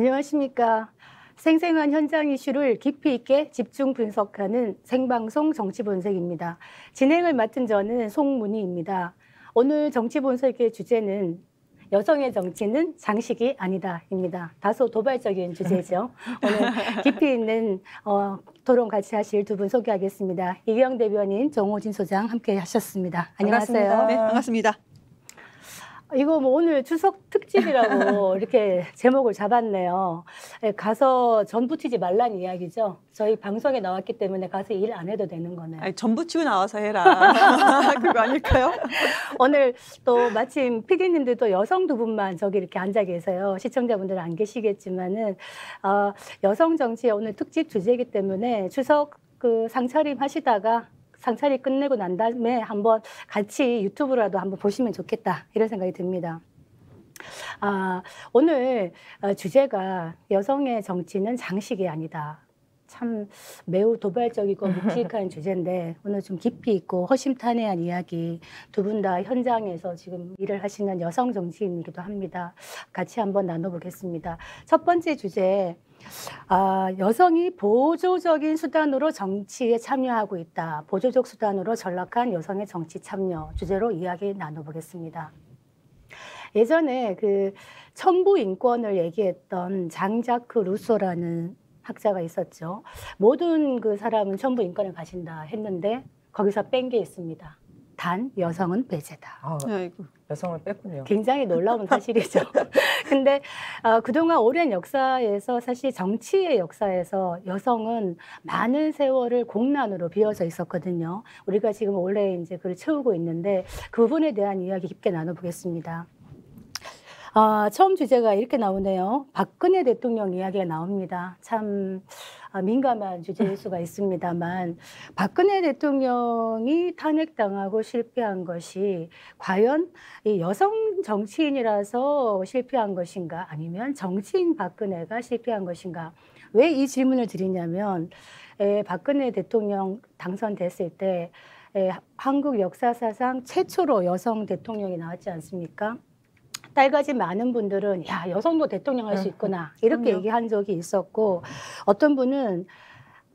안녕하십니까. 생생한 현장 이슈를 깊이 있게 집중 분석하는 생방송 정치본색입니다. 진행을 맡은 저는 송문희입니다. 오늘 정치본색의 주제는 여성의 정치는 장식이 아니다입니다. 다소 도발적인 주제죠. 오늘 깊이 있는 어, 토론 같이 하실 두 분 소개하겠습니다. 이경 대변인 정호진 소장 함께 하셨습니다. 안녕하세요. 반갑습니다. 네, 반갑습니다. 이거 뭐 오늘 추석 특집이라고 이렇게 제목을 잡았네요. 예, 가서 전부치지 말란 이야기죠. 저희 방송에 나왔기 때문에 가서 일 안 해도 되는 거네요. 아니, 전 붙이고 나와서 해라. 그거 아닐까요? 오늘 또 마침 피디님들도 여성 두 분만 저기 이렇게 앉아 계세요. 시청자분들 안 계시겠지만은 어, 여성 정치의 오늘 특집 주제이기 때문에 추석 그 상차림 하시다가 상차리 끝내고 난 다음에 한번 같이 유튜브라도 한번 보시면 좋겠다 이런 생각이 듭니다. 아, 오늘 어, 주제가 여성의 정치는 장식이 아니다. 참 매우 도발적이고 묵직한 주제인데 오늘 좀 깊이 있고 허심탄회한 이야기 두 분 다 현장에서 지금 일을 하시는 여성 정치인이기도 합니다. 같이 한번 나눠보겠습니다. 첫 번째 주제 아, 여성이 보조적인 수단으로 정치에 참여하고 있다. 보조적 수단으로 전락한 여성의 정치 참여 주제로 이야기 나눠보겠습니다. 예전에 그 청부 인권을 얘기했던 장자크 루소라는 학자가 있었죠. 모든 그 사람은 전부 인권에 가신다 했는데 거기서 뺀 게 있습니다. 단 여성은 배제다. 아, 여성을 뺐군요. 굉장히 놀라운 사실이죠. 근데 어, 그동안 오랜 역사에서 사실 정치의 역사에서 여성은 많은 세월을 공란으로 비어져 있었거든요. 우리가 지금 원래 이제 그걸 채우고 있는데 그 부분에 대한 이야기 깊게 나눠보겠습니다. 아, 처음 주제가 이렇게 나오네요. 박근혜 대통령 이야기가 나옵니다. 참 아, 민감한 주제일 수가 있습니다만 박근혜 대통령이 탄핵당하고 실패한 것이 과연 이 여성 정치인이라서 실패한 것인가 아니면 정치인 박근혜가 실패한 것인가 왜 이 질문을 드리냐면 에, 박근혜 대통령 당선됐을 때 에, 한국 역사사상 최초로 여성 대통령이 나왔지 않습니까? 딸같이 많은 분들은 야 여성도 뭐 대통령 할수 네, 있구나 이렇게 얘기한 적이 있었고 어떤 분은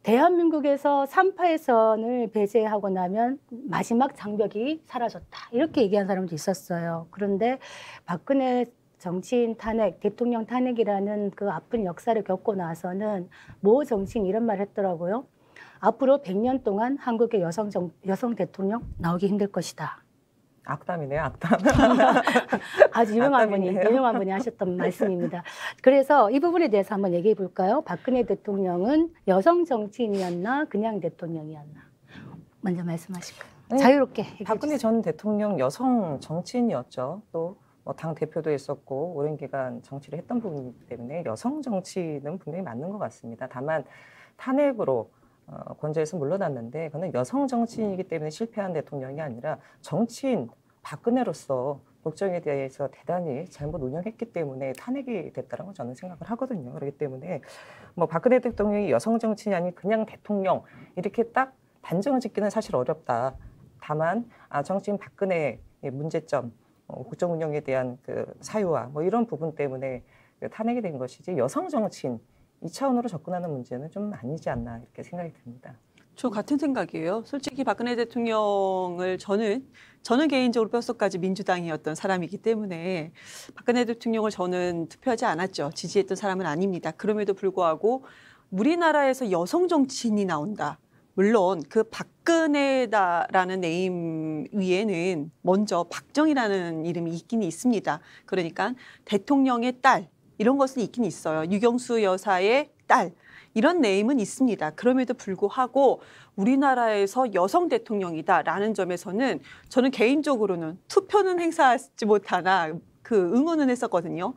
대한민국에서 삼파의선을 배제하고 나면 마지막 장벽이 사라졌다 이렇게 얘기한 사람도 있었어요. 그런데 박근혜 정치인 탄핵, 대통령 탄핵이라는 그 아픈 역사를 겪고 나서는 모 정치인 이런 말 했더라고요. 앞으로 100년 동안 한국의 여성 정, 여성 대통령 나오기 힘들 것이다. 악담이네요, 악담. 아주 유명한 분이, 유명한 분이 하셨던 말씀입니다. 그래서 이 부분에 대해서 한번 얘기해 볼까요? 박근혜 대통령은 여성 정치인이었나, 그냥 대통령이었나? 먼저 말씀하실까요? 아 자유롭게. 박근혜 전 대통령 여성 정치인이었죠. 또뭐 대표도 있었고 오랜 기간 정치를 했던 분이기 때문에 여성 정치는 분명히 맞는 것 같습니다. 다만 탄핵으로 어, 권좌에서 물러났는데 그는 여성 정치인이기 때문에 실패한 대통령이 아니라 정치인 박근혜로서 국정에 대해서 대단히 잘못 운영했기 때문에 탄핵이 됐다라고 저는 생각을 하거든요. 그렇기 때문에 뭐 박근혜 대통령이 여성 정치인이 아닌 그냥 대통령 이렇게 딱 단정을 짓기는 사실 어렵다. 다만 아 정치인 박근혜의 문제점, 어, 국정 운영에 대한 그사유와뭐 이런 부분 때문에 그 탄핵이 된 것이지 여성 정치인 이차원으로 접근하는 문제는 좀 아니지 않나 이렇게 생각이 듭니다. 저 같은 생각이에요. 솔직히 박근혜 대통령을 저는 저는 개인적으로 뼛속까지 민주당이었던 사람이기 때문에 박근혜 대통령을 저는 투표하지 않았죠. 지지했던 사람은 아닙니다. 그럼에도 불구하고 우리나라에서 여성 정치인이 나온다. 물론 그 박근혜다라는 네임 위에는 먼저 박정희라는 이름이 있긴 있습니다. 그러니까 대통령의 딸, 이런 것은 있긴 있어요. 유경수 여사의 딸 이런 네임은 있습니다. 그럼에도 불구하고 우리나라에서 여성 대통령이다라는 점에서는 저는 개인적으로는 투표는 행사하지 못하나 그 응원은 했었거든요.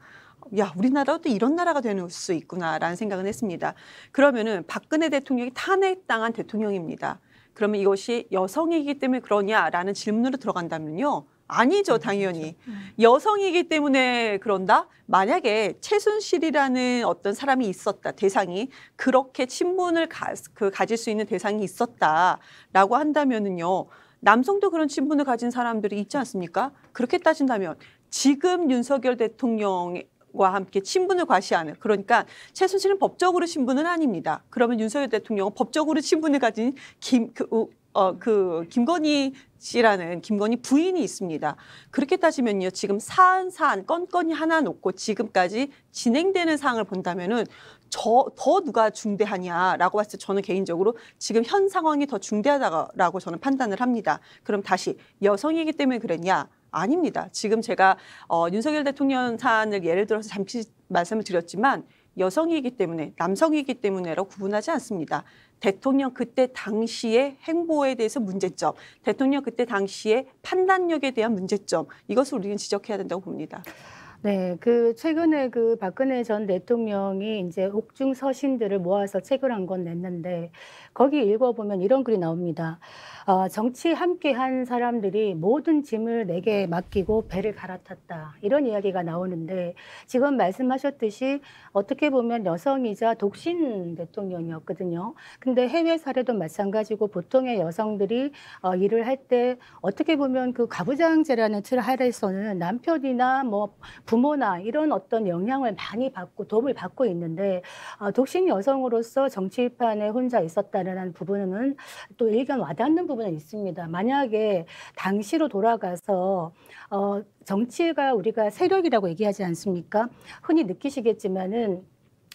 야, 우리나라도 이런 나라가 되는 수 있구나라는 생각은 했습니다. 그러면은 박근혜 대통령이 탄핵당한 대통령입니다. 그러면 이것이 여성이기 때문에 그러냐라는 질문으로 들어간다면요. 아니죠, 음, 당연히. 그렇죠. 음. 여성이기 때문에 그런다? 만약에 최순실이라는 어떤 사람이 있었다, 대상이. 그렇게 친분을 가, 그, 가질 수 있는 대상이 있었다라고 한다면은요. 남성도 그런 친분을 가진 사람들이 있지 않습니까? 그렇게 따진다면 지금 윤석열 대통령 과 함께 친분을 과시하는 그러니까 최순실은 법적으로 신분은 아닙니다. 그러면 윤석열 대통령은 법적으로 친분을 가진 김 그, 어, 그 김건희 씨라는 김건희 부인이 있습니다. 그렇게 따지면요. 지금 사안 사안 건건이 하나 놓고 지금까지 진행되는 사항을 본다면은 저 더 누가 중대하냐라고 봤을 때 저는 개인적으로 지금 현 상황이 더 중대하다라고 저는 판단을 합니다. 그럼 다시 여성이기 때문에 그랬냐? 아닙니다. 지금 제가 어, 윤석열 대통령 사안을 예를 들어서 잠시 말씀을 드렸지만 여성이기 때문에 남성이기 때문에로 구분하지 않습니다. 대통령 그때 당시의 행보에 대해서 문제점, 대통령 그때 당시의 판단력에 대한 문제점 이것을 우리는 지적해야 된다고 봅니다. 네, 그 최근에 그 박근혜 전 대통령이 이제 옥중 서신들을 모아서 책을 한 권 냈는데 거기 읽어보면 이런 글이 나옵니다. 어, 정치 함께한 사람들이 모든 짐을 내게 맡기고 배를 갈아탔다. 이런 이야기가 나오는데 지금 말씀하셨듯이 어떻게 보면 여성이자 독신 대통령이었거든요. 근데 해외 사례도 마찬가지고 보통의 여성들이 어, 일을 할 때 어떻게 보면 그 가부장제라는 틀 하에서는 남편이나 뭐 부모나 이런 어떤 영향을 많이 받고 도움을 받고 있는데 어, 독신 여성으로서 정치판에 혼자 있었다 부분라는 부분은 또 일견 와닿는 부분은 있습니다. 만약에 당시로 돌아가서 어, 정치가 우리가 세력이라고 얘기하지 않습니까? 흔히 느끼시겠지만은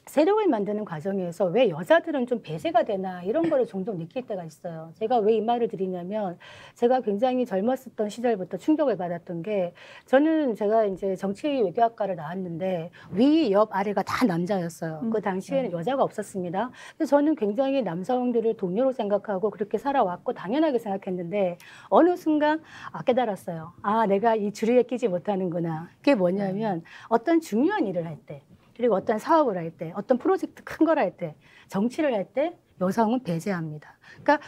세력을 만드는 과정에서 왜 여자들은 좀 배제가 되나 이런 거를 종종 느낄 때가 있어요. 제가 왜 이 말을 드리냐면 제가 굉장히 젊었었던 시절부터 충격을 받았던 게 저는 제가 이제 정치 외교학과를 나왔는데 위, 옆, 아래가 다 남자였어요. 음, 그 네. 당시에는 여자가 없었습니다. 그래서 저는 굉장히 남성들을 동료로 생각하고 그렇게 살아왔고 당연하게 생각했는데 어느 순간 아, 깨달았어요. 아, 내가 이 주류에 끼지 못하는구나. 그게 뭐냐면 네. 어떤 중요한 일을 할 때. 그리고 어떤 사업을 할 때, 어떤 프로젝트 큰 걸 할 때, 정치를 할 때 여성은 배제합니다. 그러니까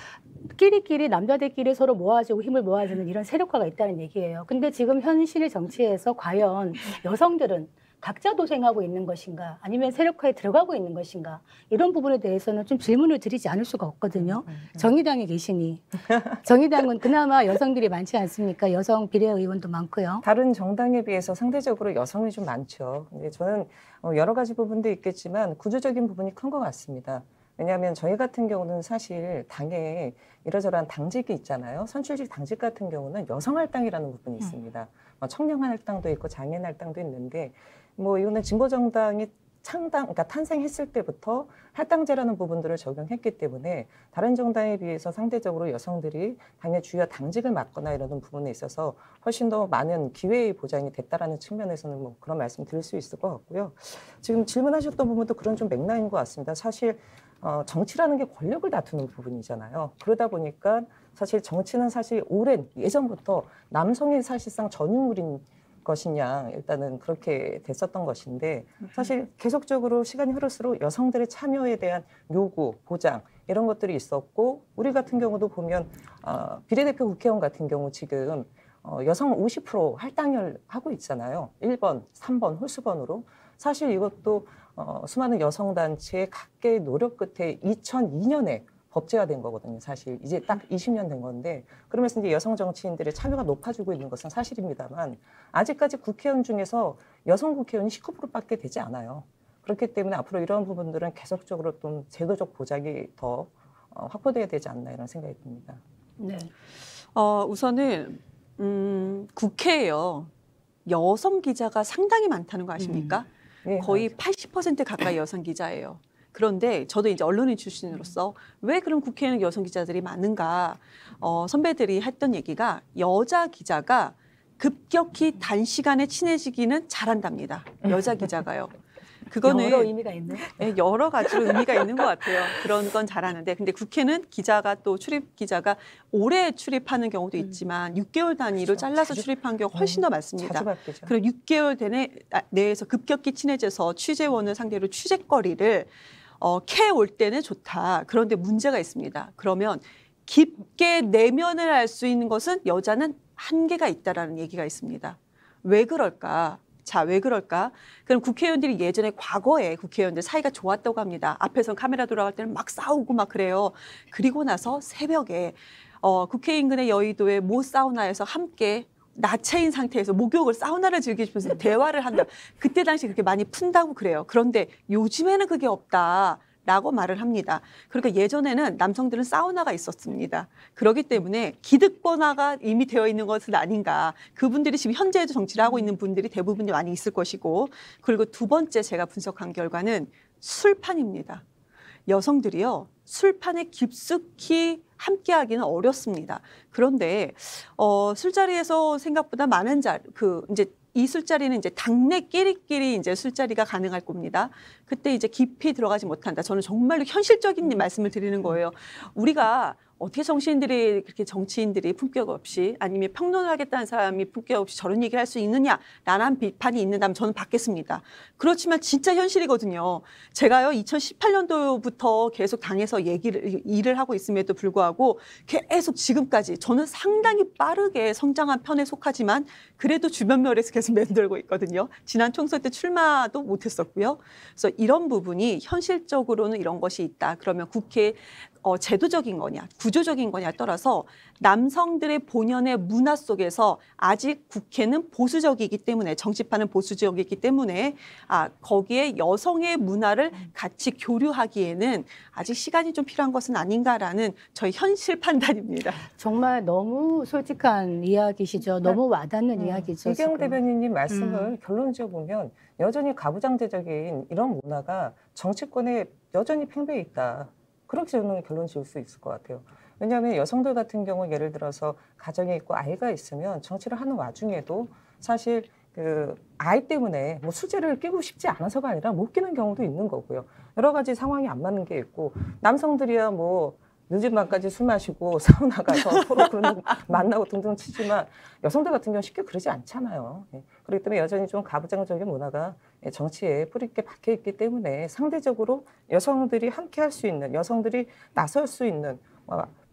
끼리끼리 남자들끼리 서로 모아주고 힘을 모아주는 이런 세력화가 있다는 얘기예요. 근데 지금 현실의 정치에서 과연 여성들은 각자 도생하고 있는 것인가 아니면 세력화에 들어가고 있는 것인가 이런 부분에 대해서는 좀 질문을 드리지 않을 수가 없거든요. 음, 음. 정의당에 계시니 정의당은 그나마 여성들이 많지 않습니까? 여성 비례의원도 많고요. 다른 정당에 비해서 상대적으로 여성이 좀 많죠. 근데 저는 어, 여러 가지 부분도 있겠지만 구조적인 부분이 큰 것 같습니다. 왜냐하면 저희 같은 경우는 사실 당에 이러저러한 당직이 있잖아요. 선출직 당직 같은 경우는 여성할당이라는 부분이 음. 있습니다. 뭐 청년할당도 있고 장애인할당도 있는데 뭐 이거는 진보정당이 창당, 그러니까 탄생했을 때부터 할당제라는 부분들을 적용했기 때문에 다른 정당에 비해서 상대적으로 여성들이 당의 주요 당직을 맡거나 이러는 부분에 있어서 훨씬 더 많은 기회의 보장이 됐다라는 측면에서는 뭐 그런 말씀 드릴 수 있을 것 같고요. 지금 질문하셨던 부분도 그런 좀 맥락인 것 같습니다. 사실 어, 정치라는 게 권력을 다투는 부분이잖아요. 그러다 보니까 사실 정치는 사실 오랜 예전부터 남성이 사실상 전유물인 것이냐 일단은 그렇게 됐었던 것인데 음. 사실 계속적으로 시간이 흐를수록 여성들의 참여에 대한 요구, 보장 이런 것들이 있었고 우리 같은 경우도 보면 어, 비례대표 국회의원 같은 경우 지금 어, 여성 50% 할당을 하고 있잖아요. 1번, 3번 홀수번으로 사실 이것도 어, 수많은 여성 단체의 각계의 노력 끝에 2002년에 법제화된 거거든요. 사실 이제 딱 20년 된 건데 그러면서 이제 여성 정치인들의 참여가 높아지고 있는 것은 사실입니다만 아직까지 국회의원 중에서 여성 국회의원이 19%밖에 되지 않아요. 그렇기 때문에 앞으로 이런 부분들은 계속적으로 좀 제도적 보장이 더 어, 확보돼야 되지 않나 이런 생각이 듭니다. 네. 어, 우선은 음, 국회에요. 여성 기자가 상당히 많다는 거 아십니까? 음. 네, 거의 맞아. 80% 가까이 여성 기자예요. 그런데 저도 이제 언론인 출신으로서 왜 그럼 국회에는 여성 기자들이 많은가 어, 선배들이 했던 얘기가 여자 기자가 급격히 단시간에 친해지기는 잘한답니다. 여자 기자가요. 그거는 여러 의미가 있는 네, 여러 가지로 의미가 있는 것 같아요. 그런 건 잘하는데 근데 국회는 기자가 또 출입 기자가 오래 출입하는 경우도 음. 있지만 음. 6개월 단위로 그렇죠. 잘라서 자주, 출입한 경우 어, 훨씬 더 많습니다. 그리고 6개월 아, 내에서 급격히 친해져서 취재원을 상대로 취재거리를 어, 캐올 때는 좋다. 그런데 문제가 있습니다. 그러면 깊게 내면을 알 수 있는 것은 여자는 한계가 있다라는 얘기가 있습니다. 왜 그럴까? 자, 왜 그럴까? 그럼 국회의원들이 예전에 과거에 국회의원들 사이가 좋았다고 합니다. 앞에선 카메라 돌아갈 때는 막 싸우고 막 그래요. 그리고 나서 새벽에 어, 국회 인근의 여의도에모 사우나에서 함께 나체인 상태에서 목욕을 사우나를 즐기면서 대화를 한다. 그때 당시 그렇게 많이 푼다고 그래요. 그런데 요즘에는 그게 없다. 라고 말을 합니다. 그러니까 예전에는 남성들은 사우나가 있었습니다. 그러기 때문에 기득권화가 이미 되어 있는 것은 아닌가. 그분들이 지금 현재에도 정치를 하고 있는 분들이 대부분 이 많이 있을 것이고, 그리고 두 번째 제가 분석한 결과는 술판입니다. 여성들이요, 술판에 깊숙이 함께 하기는 어렵습니다. 그런데 어, 술자리에서 생각보다 많은 자, 그 이제 이 술자리는 이제 당내끼리끼리 이제 술자리가 가능할 겁니다. 그때 이제 깊이 들어가지 못한다. 저는 정말로 현실적인 음. 말씀을 드리는 음. 거예요. 우리가 어떻게 정치인들이 그렇게 정치인들이 품격 없이 아니면 평론을 하겠다는 사람이 품격 없이 저런 얘기를 할 수 있느냐라는 비판이 있는다면 저는 받겠습니다. 그렇지만 진짜 현실이거든요. 제가요 2018년도부터 계속 당에서 얘기를 일을 하고 있음에도 불구하고 계속 지금까지 저는 상당히 빠르게 성장한 편에 속하지만 그래도 주변 면에서 계속 맴돌고 있거든요. 지난 총선 때 출마도 못했었고요. 그래서 이런 부분이 현실적으로는 이런 것이 있다. 그러면 국회 어, 제도적인 거냐 구조적인 거냐에 따라서 남성들의 본연의 문화 속에서 아직 국회는 보수적이기 때문에 정치판은 보수적이기 때문에 아 거기에 여성의 문화를 같이 교류하기에는 아직 시간이 좀 필요한 것은 아닌가라는 저희 현실 판단입니다. 정말 너무 솔직한 이야기시죠. 네. 너무 와닿는 음, 이야기죠. 이경 대변인님 말씀을 음. 결론 지어보면 여전히 가부장제적인 이런 문화가 정치권에 여전히 팽배해 있다. 그렇게 저는 결론 지을 수 있을 것 같아요. 왜냐하면 여성들 같은 경우 예를 들어서 가정에 있고 아이가 있으면 정치를 하는 와중에도 사실 그 아이 때문에 뭐 수제를 끼고 싶지 않아서가 아니라 못 끼는 경우도 있는 거고요. 여러 가지 상황이 안 맞는 게 있고 남성들이야 뭐 늦은 밤까지 술 마시고 사우나 가서 서로 만나고 등등 치지만 여성들 같은 경우 쉽게 그러지 않잖아요. 예. 그렇기 때문에 여전히 좀 가부장적인 문화가 예, 정치에 뿌리 있게 박혀 있기 때문에 상대적으로 여성들이 함께 할 수 있는 여성들이 나설 수 있는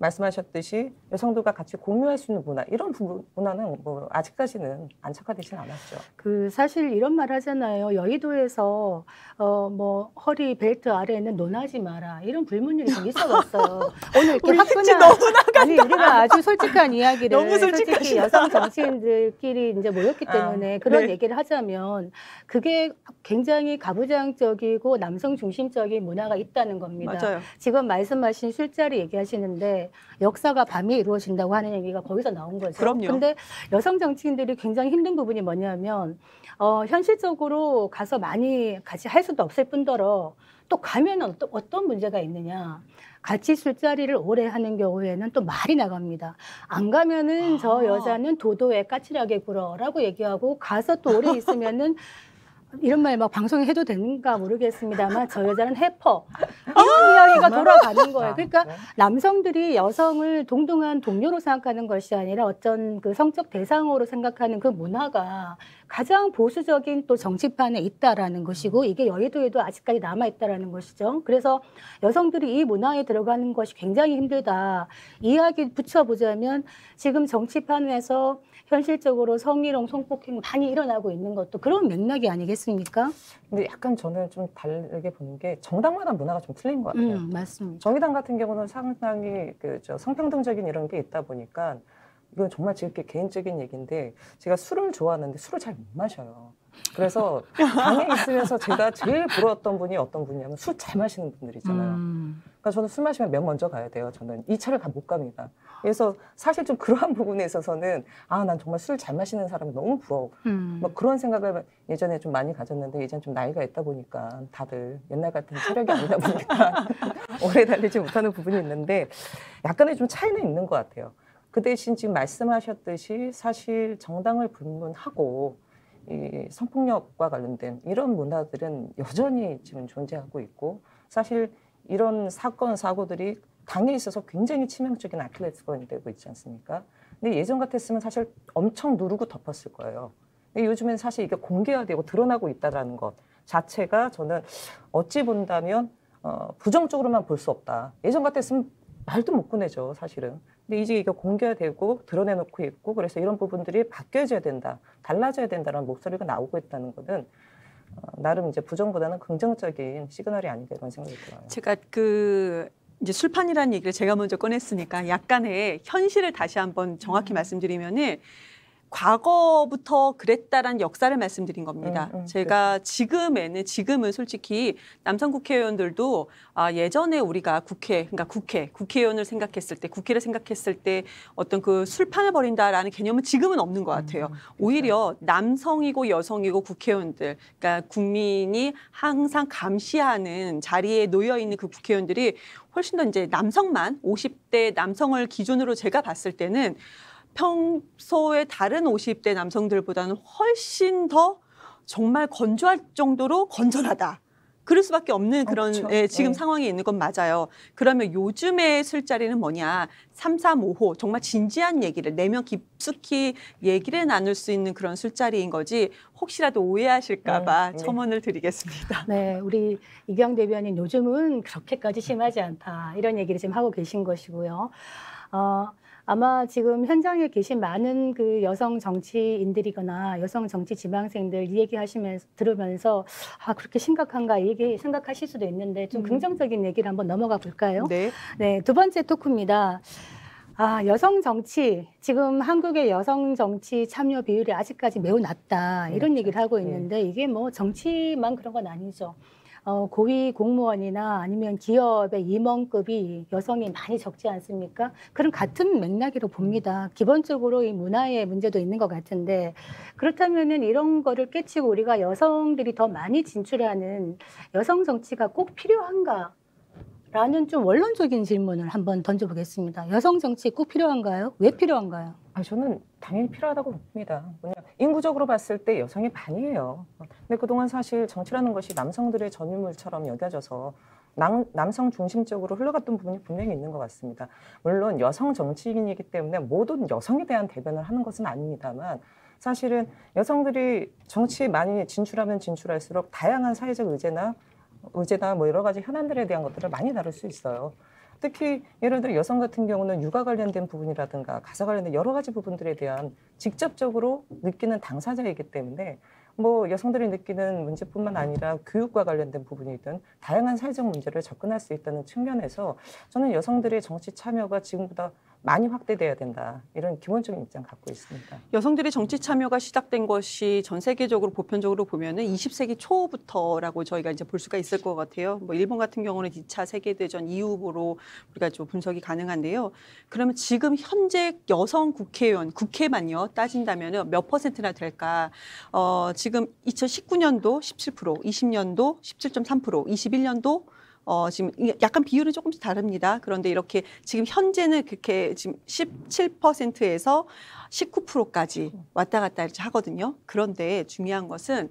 말씀하셨듯이 여성들과 같이 공유할 수 있는 문화 이런 문화는 뭐 아직까지는 안착화되진 않았죠. 그 사실 이런 말 하잖아요. 여의도에서 어뭐 허리 벨트 아래에는 논하지 마라 이런 불문율이 좀있어봤어요 오늘 이렇게 화끈한 너무 나간다. 아니 우리가 아주 솔직한 이야기를 솔직히 여성 정치인들끼리 이제 모였기 아, 때문에 아, 그런 네. 얘기를 하자면 그게 굉장히 가부장적이고 남성 중심적인 문화가 있다는 겁니다. 맞아요. 지금 말씀하신 술자리 얘기하시는데 역사가 밤에 이루어진다고 하는 얘기가 거기서 나온 거죠. 그럼요. 근데 여성 정치인들이 굉장히 힘든 부분이 뭐냐면 어, 현실적으로 가서 많이 같이 할 수도 없을 뿐더러 또 가면 어떤, 어떤 문제가 있느냐. 같이 술자리를 오래 하는 경우에는 또 말이 나갑니다. 안 가면은 아. 저 여자는 도도에 까칠하게 굴어라고 얘기하고 가서 또 오래 있으면은 이런 말 막 방송에 해도 되는가 모르겠습니다만 저 여자는 해퍼 아, 이런 이야기가 돌아가는 거예요. 아, 그러니까 남성들이 여성을 동등한 동료로 생각하는 것이 아니라 어떤 그 성적 대상으로 생각하는 그 문화가 가장 보수적인 또 정치판에 있다라는 것이고 음. 이게 여의도에도 아직까지 남아 있다라는 것이죠. 그래서 여성들이 이 문화에 들어가는 것이 굉장히 힘들다. 이야기 붙여보자면 지금 정치판에서 현실적으로 성희롱, 성폭행 많이 일어나고 있는 것도 그런 맥락이 아니겠습니까? 근데 약간 저는 좀 다르게 보는 게 정당마다 문화가 좀 틀린 것 같아요. 음, 맞습니다. 정의당 같은 경우는 상당히 그저 성평등적인 이런 게 있다 보니까 이건 정말 제 개인적인 얘기인데 제가 술을 좋아하는데 술을 잘 못 마셔요. 그래서 방에 있으면서 제가 제일 부러웠던 분이 어떤 분이냐면 술 잘 마시는 분들 이잖아요 음. 그러니까 저는 술 마시면 맨 먼저 가야 돼요. 저는 이 차를 못 갑니다. 그래서 사실 좀 그러한 부분에 있어서는 아 난 정말 술 잘 마시는 사람이 너무 부러워. 음. 뭐 그런 생각을 예전에 좀 많이 가졌는데 예전 좀 나이가 있다 보니까 다들 옛날 같은 체력이 아니다 보니까 오래 달리지 못하는 부분이 있는데 약간의 좀 차이는 있는 것 같아요. 그 대신 지금 말씀하셨듯이 사실 정당을 불문하고 이 성폭력과 관련된 이런 문화들은 여전히 지금 존재하고 있고 사실 이런 사건 사고들이 당에 있어서 굉장히 치명적인 아킬레스건이 되고 있지 않습니까? 근데 예전 같았으면 사실 엄청 누르고 덮었을 거예요. 근데 요즘엔 사실 이게 공개화되고 드러나고 있다라는 것 자체가 저는 어찌 본다면 어, 부정적으로만 볼 수 없다. 예전 같았으면 말도 못 꺼내죠, 사실은. 근데 이제 이게 공개되고 드러내놓고 있고 그래서 이런 부분들이 바뀌어져야 된다, 달라져야 된다는 라 목소리가 나오고 있다는 것은 어, 나름 이제 부정보다는 긍정적인 시그널이 아닌가 이런 생각이 들어요. 제가 그 이제 술판이라는 얘기를 제가 먼저 꺼냈으니까 약간의 현실을 다시 한번 정확히 음. 말씀드리면은 과거부터 그랬다는 역사를 말씀드린 겁니다. 음, 음, 제가 그렇죠. 지금에는 지금은 솔직히 남성 국회의원들도 아, 예전에 우리가 국회 그러니까 국회 국회의원을 생각했을 때 국회를 생각했을 때 어떤 그 술판을 벌인다라는 개념은 지금은 없는 것 같아요. 음, 음 오히려 그렇죠. 남성이고 여성이고 국회의원들 그러니까 국민이 항상 감시하는 자리에 놓여 있는 그 국회의원들이 훨씬 더 이제 남성만 50대 남성을 기준으로 제가 봤을 때는 평소에 다른 50대 남성들보다는 훨씬 더 정말 건조할 정도로 건전하다. 그럴 수밖에 없는 어, 그런 그렇죠. 예, 지금 네. 상황이 있는 건 맞아요. 그러면 요즘의 술자리는 뭐냐? 3, 4, 5호 정말 진지한 얘기를 내면 깊숙이 얘기를 나눌 수 있는 그런 술자리인 거지 혹시라도 오해하실까 네, 봐 네. 첨언을 드리겠습니다. 네, 우리 이경 대변인 요즘은 그렇게까지 심하지 않다 이런 얘기를 지금 하고 계신 것이고요. 어, 아마 지금 현장에 계신 많은 그 여성 정치인들이거나 여성 정치 지망생들 이 얘기 하시면서 들으면서 아 그렇게 심각한가 이 얘기 생각하실 수도 있는데 좀 음. 긍정적인 얘기를 한번 넘어가 볼까요? 네. 네, 두 번째 토크입니다. 아, 여성 정치. 지금 한국의 여성 정치 참여 비율이 아직까지 매우 낮다. 이런 그렇죠. 얘기를 하고 네. 있는데 이게 뭐 정치만 그런 건 아니죠. 어, 고위 공무원이나 아니면 기업의 임원급이 여성이 많이 적지 않습니까? 그럼 같은 맥락으로 봅니다. 기본적으로 이 문화의 문제도 있는 것 같은데 그렇다면은 이런 거를 깨치고 우리가 여성들이 더 많이 진출하는 여성 정치가 꼭 필요한가? 라는 좀 원론적인 질문을 한번 던져보겠습니다. 여성 정치 꼭 필요한가요? 왜 필요한가요? 아, 저는 당연히 필요하다고 봅니다. 뭐냐, 인구적으로 봤을 때 여성이 반이에요. 근데 그동안 사실 정치라는 것이 남성들의 전유물처럼 여겨져서 남, 남성 중심적으로 흘러갔던 부분이 분명히 있는 것 같습니다. 물론 여성 정치인이기 때문에 모든 여성에 대한 대변을 하는 것은 아닙니다만 사실은 여성들이 정치에 많이 진출하면 진출할수록 다양한 사회적 의제나 문제나 뭐 여러 가지 현안들에 대한 것들을 많이 다룰 수 있어요. 특히 예를 들어 여성 같은 경우는 육아 관련된 부분이라든가 가사 관련된 여러 가지 부분들에 대한 직접적으로 느끼는 당사자이기 때문에 뭐 여성들이 느끼는 문제뿐만 아니라 교육과 관련된 부분이든 다양한 사회적 문제를 접근할 수 있다는 측면에서 저는 여성들의 정치 참여가 지금보다 많이 확대돼야 된다 이런 기본적인 입장 갖고 있습니다. 여성들의 정치 참여가 시작된 것이 전 세계적으로 보편적으로 보면은 20세기 초부터라고 저희가 이제 볼 수가 있을 것 같아요. 뭐 일본 같은 경우는 2차 세계 대전 이후로 우리가 좀 분석이 가능한데요. 그러면 지금 현재 여성 국회의원 국회만요 따진다면은 몇 퍼센트나 될까? 어, 지금 2019년도 17%, 20년도 17.3%, 21년도 어, 지금 약간 비율은 조금씩 다릅니다. 그런데 이렇게 지금 현재는 그렇게 지금 17%에서 19%까지 왔다 갔다 하거든요. 그런데 중요한 것은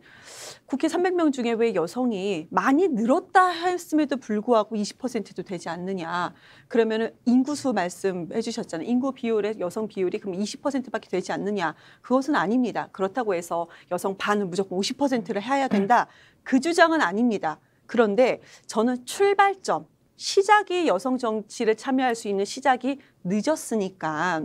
국회 300명 중에 왜 여성이 많이 늘었다 했음에도 불구하고 20%도 되지 않느냐. 그러면은 인구수 말씀해 주셨잖아요. 인구 비율에 여성 비율이 그럼 20%밖에 되지 않느냐. 그것은 아닙니다. 그렇다고 해서 여성 반은 무조건 50%를 해야 된다. 그 주장은 아닙니다. 그런데 저는 출발점, 시작이 여성 정치를 참여할 수 있는 시작이 늦었으니까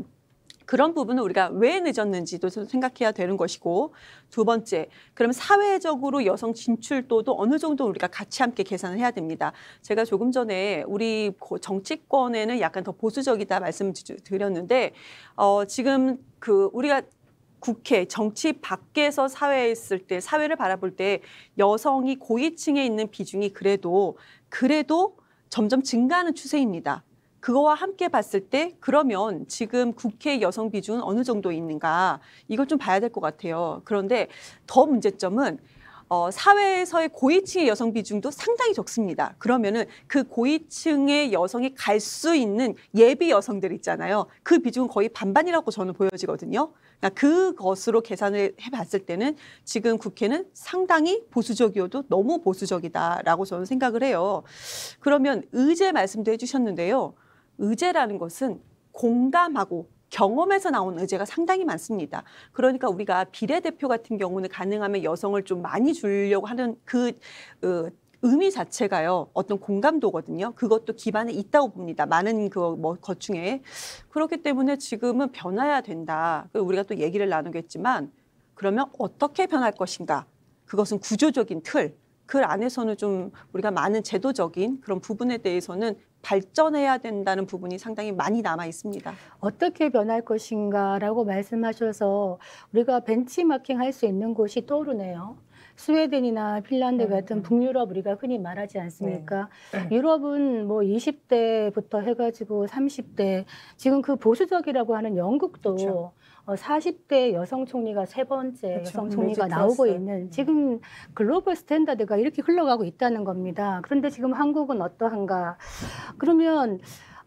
그런 부분은 우리가 왜 늦었는지도 생각해야 되는 것이고 두 번째, 그럼 사회적으로 여성 진출도도 어느 정도 우리가 같이 함께 계산을 해야 됩니다. 제가 조금 전에 우리 정치권에는 약간 더 보수적이다 말씀드렸는데 어, 지금 그 우리가 국회, 정치 밖에서 사회에 있을 때, 사회를 바라볼 때 여성이 고위층에 있는 비중이 그래도, 그래도 점점 증가하는 추세입니다. 그거와 함께 봤을 때 그러면 지금 국회 여성 비중은 어느 정도 있는가 이걸 좀 봐야 될 것 같아요. 그런데 더 문제점은 어, 사회에서의 고위층의 여성 비중도 상당히 적습니다. 그러면은 그 고위층의 여성이 갈 수 있는 예비 여성들 있잖아요. 그 비중은 거의 반반이라고 저는 보여지거든요. 그러니까 그것으로 계산을 해봤을 때는 지금 국회는 상당히 보수적이어도 너무 보수적이다라고 저는 생각을 해요. 그러면 의제 말씀도 해주셨는데요. 의제라는 것은 공감하고 경험에서 나온 의제가 상당히 많습니다. 그러니까 우리가 비례대표 같은 경우는 가능하면 여성을 좀 많이 주려고 하는 그, 그 의미 자체가요 어떤 공감도거든요. 그것도 기반에 있다고 봅니다. 많은 그뭐 거중에 그렇기 때문에 지금은 변화해야 된다. 우리가 또 얘기를 나누겠지만 그러면 어떻게 변할 것인가? 그것은 구조적인 틀. 그 안에서는 좀 우리가 많은 제도적인 그런 부분에 대해서는 발전해야 된다는 부분이 상당히 많이 남아 있습니다. 어떻게 변할 것인가라고 말씀하셔서 우리가 벤치마킹 할 수 있는 곳이 떠오르네요. 스웨덴이나 핀란드 같은 네. 북유럽 우리가 흔히 말하지 않습니까? 네. 네. 유럽은 뭐 20대부터 해가지고 30대 지금 그 보수적이라고 하는 영국도 어, 40대 여성 총리가 세 번째 여성 총리가 나오고 있는 음. 지금 글로벌 스탠다드가 이렇게 흘러가고 있다는 겁니다. 그런데 지금 한국은 어떠한가? 그러면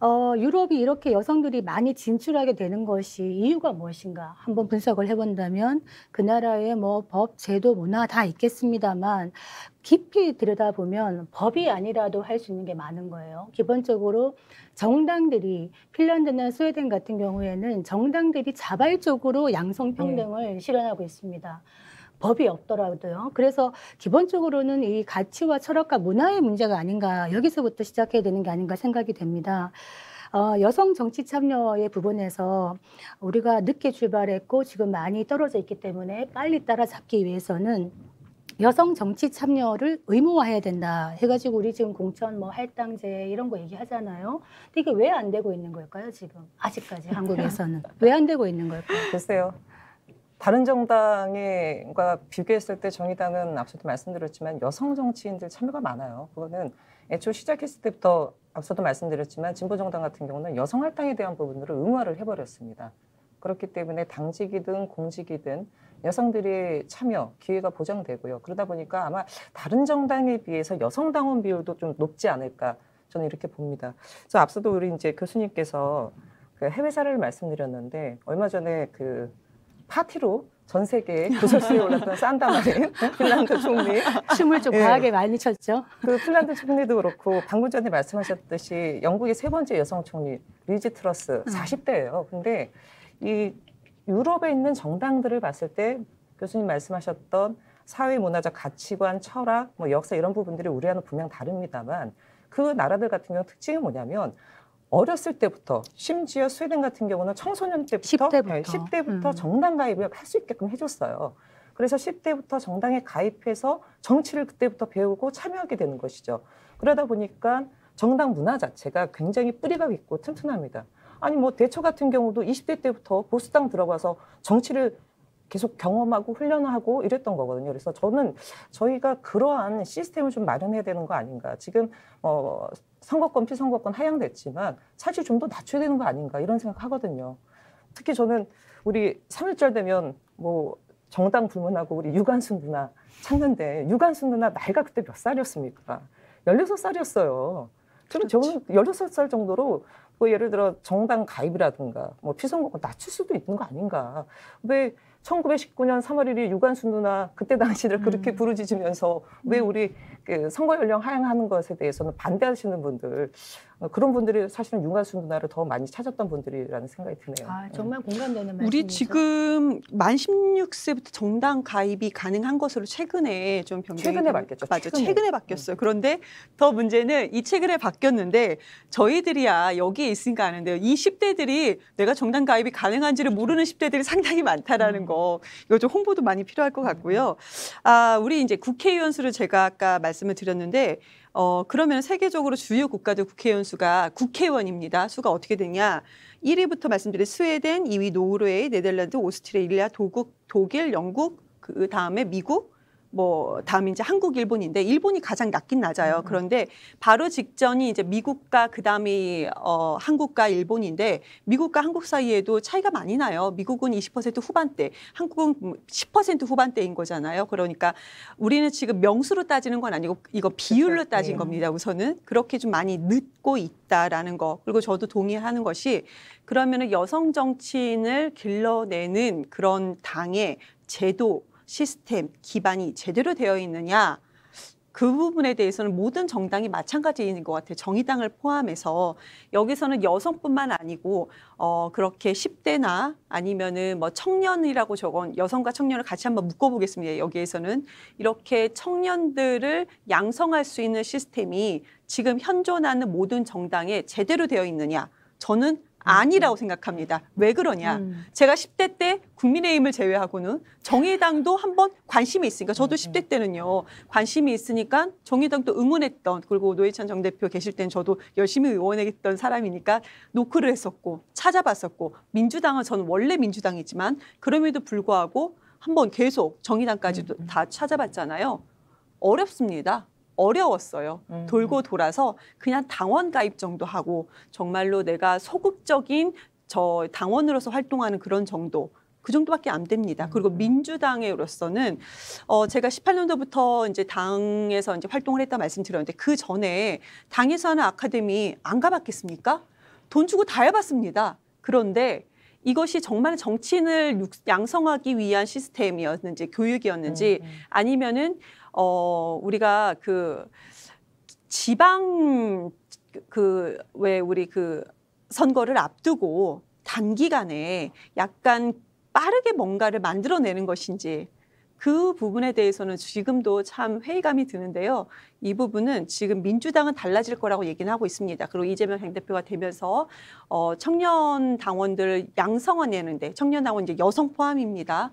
어, 유럽이 이렇게 여성들이 많이 진출하게 되는 것이 이유가 무엇인가 한번 분석을 해본다면 그 나라의 뭐 법, 제도, 문화 다 있겠습니다만 깊이 들여다보면 법이 아니라도 할 수 있는 게 많은 거예요. 기본적으로 정당들이 핀란드나 스웨덴 같은 경우에는 정당들이 자발적으로 양성평등을 네. 실현하고 있습니다. 법이 없더라도요. 그래서 기본적으로는 이 가치와 철학과 문화의 문제가 아닌가 여기서부터 시작해야 되는 게 아닌가 생각이 됩니다. 어, 여성 정치 참여의 부분에서 우리가 늦게 출발했고 지금 많이 떨어져 있기 때문에 빨리 따라잡기 위해서는 여성 정치 참여를 의무화해야 된다 해가지고 우리 지금 공천 뭐 할당제 이런 거 얘기하잖아요. 근데 이게 왜 안 되고 있는 걸까요 지금 아직까지 한국에서는 왜 안 되고 있는 걸까요? 글쎄요. 다른 정당과 비교했을 때 정의당은 앞서도 말씀드렸지만 여성 정치인들 참여가 많아요. 그거는 애초 시작했을 때부터 앞서도 말씀드렸지만 진보 정당 같은 경우는 여성 할당에 대한 부분으로 응화를 해버렸습니다. 그렇기 때문에 당직이든 공직이든 여성들이 참여 기회가 보장되고요. 그러다 보니까 아마 다른 정당에 비해서 여성 당원 비율도 좀 높지 않을까 저는 이렇게 봅니다. 그래서 앞서도 우리 이제 교수님께서 그 해외사를 말씀드렸는데 얼마 전에 그 파티로 전 세계에 고설수에 올랐던 산다 마린 핀란드 총리 춤을 좀 예. 과하게 많이 췄죠. 그 핀란드 총리도 그렇고 방금 전에 말씀하셨듯이 영국의 세 번째 여성 총리 리지 트러스 40대예요. 음. 근데 이 유럽에 있는 정당들을 봤을 때 교수님 말씀하셨던 사회 문화적 가치관, 철학, 뭐 역사 이런 부분들이 우리와는 분명 다릅니다만 그 나라들 같은 경우 특징이 뭐냐면 어렸을 때부터 심지어 스웨덴 같은 경우는 청소년 때부터 10대부터, 네, 10대부터 음. 정당 가입을 할 수 있게끔 해줬어요. 그래서 10대부터 정당에 가입해서 정치를 그때부터 배우고 참여하게 되는 것이죠. 그러다 보니까 정당 문화 자체가 굉장히 뿌리가 깊고 튼튼합니다. 아니 뭐 대처 같은 경우도 20대 때부터 보수당 들어가서 정치를 계속 경험하고 훈련하고 이랬던 거거든요. 그래서 저는 저희가 그러한 시스템을 좀 마련해야 되는 거 아닌가. 지금 어, 선거권 피선거권 하향됐지만 사실 좀 더 낮춰야 되는 거 아닌가 이런 생각하거든요. 특히 저는 우리 3일절 되면 뭐 정당 불문하고 우리 유관순 누나 찾는데 유관순 누나 나이가 그때 몇 살이었습니까? 16살이었어요. 그렇죠. 저는 저는 16살 정도로 뭐 예를 들어 정당 가입이라든가 뭐 피선거권 낮출 수도 있는 거 아닌가. 왜 1919년 3월 1일 유관순 누나 그때 당시를 음. 그렇게 부르짖으면서 왜 우리 그 선거 연령 하향하는 것에 대해서는 반대하시는 분들 어, 그런 분들이 사실은 융간순두나를 더 많이 찾았던 분들이라는 생각이 드네요. 아, 네. 정말 공감되는 말씀 우리 지금 만 16세부터 정당 가입이 가능한 것으로 최근에 좀 변경이 최근에 바뀌었죠. 맞죠. 최근에, 최근에 바뀌었어요. 음. 그런데 더 문제는 이 최근에 바뀌었는데 저희들이야 여기에 있으니까 아는데요. 이0대들이 내가 정당 가입이 가능한지를 모르는 10대들이 상당히 많다라는 음. 거 이거 좀 홍보도 많이 필요할 것 같고요. 아, 우리 이제 국회의원 수를 제가 아까 말씀을 드렸는데 어, 그러면 세계적으로 주요 국가들 국회의원 수가 국회의원입니다. 수가 어떻게 되냐. 1위부터 말씀드린 스웨덴, 2위 노르웨이, 네덜란드, 오스트레일리아, 도국, 독일, 영국, 그 다음에 미국, 뭐 다음 이제 한국 일본인데 일본이 가장 낮긴 낮아요. 음. 그런데 바로 직전이 이제 미국과 그다음이 어 한국과 일본인데 미국과 한국 사이에도 차이가 많이 나요. 미국은 20% 후반대, 한국은 10% 뭐 후반대인 거잖아요. 그러니까 우리는 지금 명수로 따지는 건 아니고 이거 비율로 그렇 따진 네. 겁니다. 우선은 그렇게 좀 많이 늦고 있다라는 거. 그리고 저도 동의하는 것이 그러면은 여성 정치인을 길러내는 그런 당의 제도 시스템 기반이 제대로 되어 있느냐 그 부분에 대해서는 모든 정당이 마찬가지인 것 같아요. 정의당을 포함해서 여기서는 여성뿐만 아니고 어 그렇게 10대나 아니면은 뭐 청년이라고 저건 여성과 청년을 같이 한번 묶어 보겠습니다. 여기에서는 이렇게 청년들을 양성할 수 있는 시스템이 지금 현존하는 모든 정당에 제대로 되어 있느냐? 저는 아니라고 생각합니다. 왜 그러냐? 음. 제가 10대 때 국민의힘을 제외하고는 정의당도 한번 관심이 있으니까 저도 10대 음. 때는요 관심이 있으니까 정의당도 응원했던 그리고 노회찬 정 대표 계실 땐 저도 열심히 의원했던 사람이니까 노크를 했었고 찾아봤었고 민주당은 저는 원래 민주당이지만 그럼에도 불구하고 한번 계속 정의당까지도 음. 다 찾아봤잖아요. 어렵습니다. 어려웠어요. 음. 돌고 돌아서 그냥 당원 가입 정도 하고 정말로 내가 소극적인 저 당원으로서 활동하는 그런 정도 그 정도밖에 안 됩니다. 음. 그리고 민주당으로서는 어 제가 18년도부터 이제 당에서 이제 활동을 했다 말씀드렸는데 그 전에 당에서 하는 아카데미 안 가봤겠습니까? 돈 주고 다 해봤습니다. 그런데 이것이 정말 정치인을 육, 양성하기 위한 시스템이었는지 교육이었는지 음, 음. 아니면은 어, 우리가 그 지방 그왜 그 우리 그 선거를 앞두고 단기간에 약간 빠르게 뭔가를 만들어내는 것인지 그 부분에 대해서는 지금도 참 회의감이 드는데요. 이 부분은 지금 민주당은 달라질 거라고 얘기는 하고 있습니다. 그리고 이재명 행대표가 되면서 어, 청년 당원들 양성화내는데 청년 당원 이제 여성 포함입니다.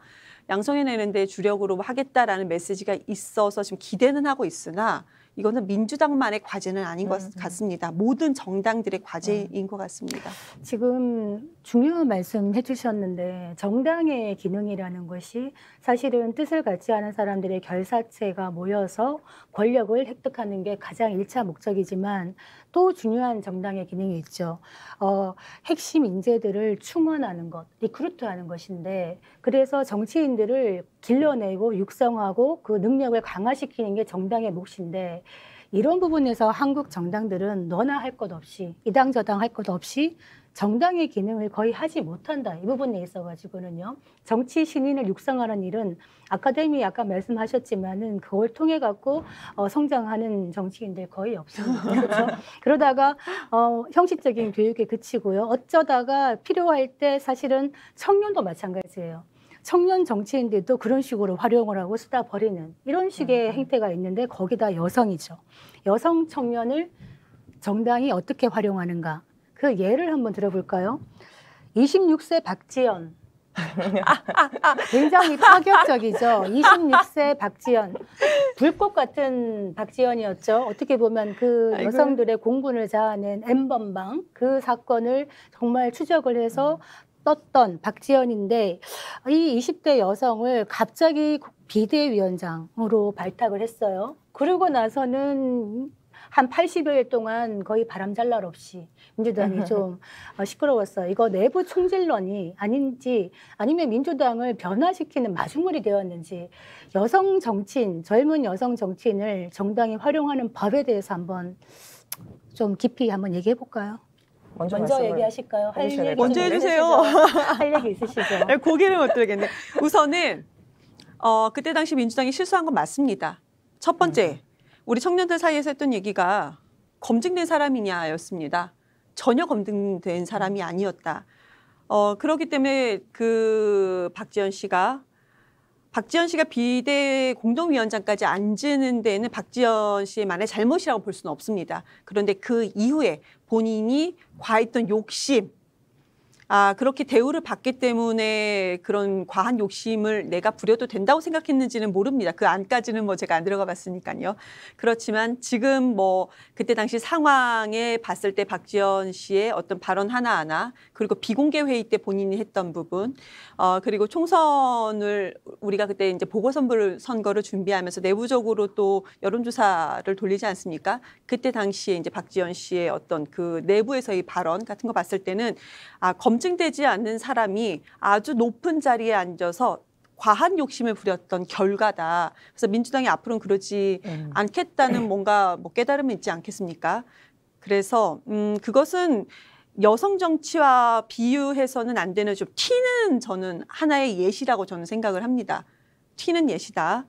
양성해내는 데 주력으로 뭐 하겠다라는 메시지가 있어서 지금 기대는 하고 있으나 이거는 민주당만의 과제는 아닌 것 음, 음. 같습니다. 모든 정당들의 과제인 음. 것 같습니다. 지금 중요한 말씀 해주셨는데 정당의 기능이라는 것이 사실은 뜻을 갖지 않은 사람들의 결사체가 모여서 권력을 획득하는 게 가장 일차 목적이지만 또 중요한 정당의 기능이 있죠. 어, 핵심 인재들을 충원하는 것, 리크루트하는 것인데 그래서 정치인들을 길러내고 육성하고 그 능력을 강화시키는 게 정당의 몫인데 이런 부분에서 한국 정당들은 너나 할 것 없이 이당 저당 할 것 없이 정당의 기능을 거의 하지 못한다. 이 부분에 있어 가지고는요. 정치 신인을 육성하는 일은 아카데미 아까 말씀하셨지만은 그걸 통해 갖고 어, 성장하는 정치인들 거의 없습니다. 그렇죠? 그러다가 어, 형식적인 교육에 그치고요. 어쩌다가 필요할 때 사실은 청년도 마찬가지예요. 청년 정치인들도 그런 식으로 활용을 하고 쓰다 버리는 이런 식의 음. 음. 행태가 있는데 거기다 여성이죠. 여성 청년을 정당이 어떻게 활용하는가 그 예를 한번 들어볼까요? 26세 박지연 아, 아, 아. 굉장히 파격적이죠. 26세 박지연. 불꽃 같은 박지연이었죠. 어떻게 보면 그 여성들의 공분을 자아낸 엠번방 그 사건을 정말 추적을 해서 음. 떴던 박지연인데 이 20대 여성을 갑자기 비대위원장으로 발탁을 했어요. 그러고 나서는 한 80여일 동안 거의 바람잘 날 없이 민주당이 좀 어, 시끄러웠어요. 이거 내부 총질론이 아닌지 아니면 민주당을 변화시키는 마중물이 되었는지 여성 정치인, 젊은 여성 정치인을 정당이 활용하는 법에 대해서 한번 좀 깊이 한번 얘기해 볼까요? 먼저, 먼저 얘기하실까요? 할 얘기 먼저 해주세요. 할 얘기 있으시죠? 네, 고개를 못 들겠네. 우선은 어, 그때 당시 민주당이 실수한 건 맞습니다. 첫 번째, 음. 우리 청년들 사이에서 했던 얘기가 검증된 사람이냐였습니다. 전혀 검증된 사람이 아니었다. 어, 그렇기 때문에 그 박지현 씨가 박지원 씨가 비대 공동위원장까지 앉는 데는 박지원 씨만의 잘못이라고 볼 수는 없습니다. 그런데 그 이후에 본인이 과했던 욕심, 아, 그렇게 대우를 받기 때문에 그런 과한 욕심을 내가 부려도 된다고 생각했는지는 모릅니다. 그 안까지는 뭐 제가 안 들어가 봤으니까요. 그렇지만 지금 뭐 그때 당시 상황에 봤을 때 박지원 씨의 어떤 발언 하나하나 그리고 비공개 회의 때 본인이 했던 부분 어, 그리고 총선을 우리가 그때 이제 보궐선불 선거를 준비하면서 내부적으로 또 여론조사를 돌리지 않습니까? 그때 당시에 이제 박지원 씨의 어떤 그 내부에서의 발언 같은 거 봤을 때는 아, 검 검증되지 않는 사람이 아주 높은 자리에 앉아서 과한 욕심을 부렸던 결과다. 그래서 민주당이 앞으로는 그러지 음. 않겠다는 뭔가 뭐 깨달음이 있지 않겠습니까? 그래서 음 그것은 여성 정치와 비유해서는 안 되는 좀 티는 저는 하나의 예시라고 저는 생각을 합니다. 티는 예시다.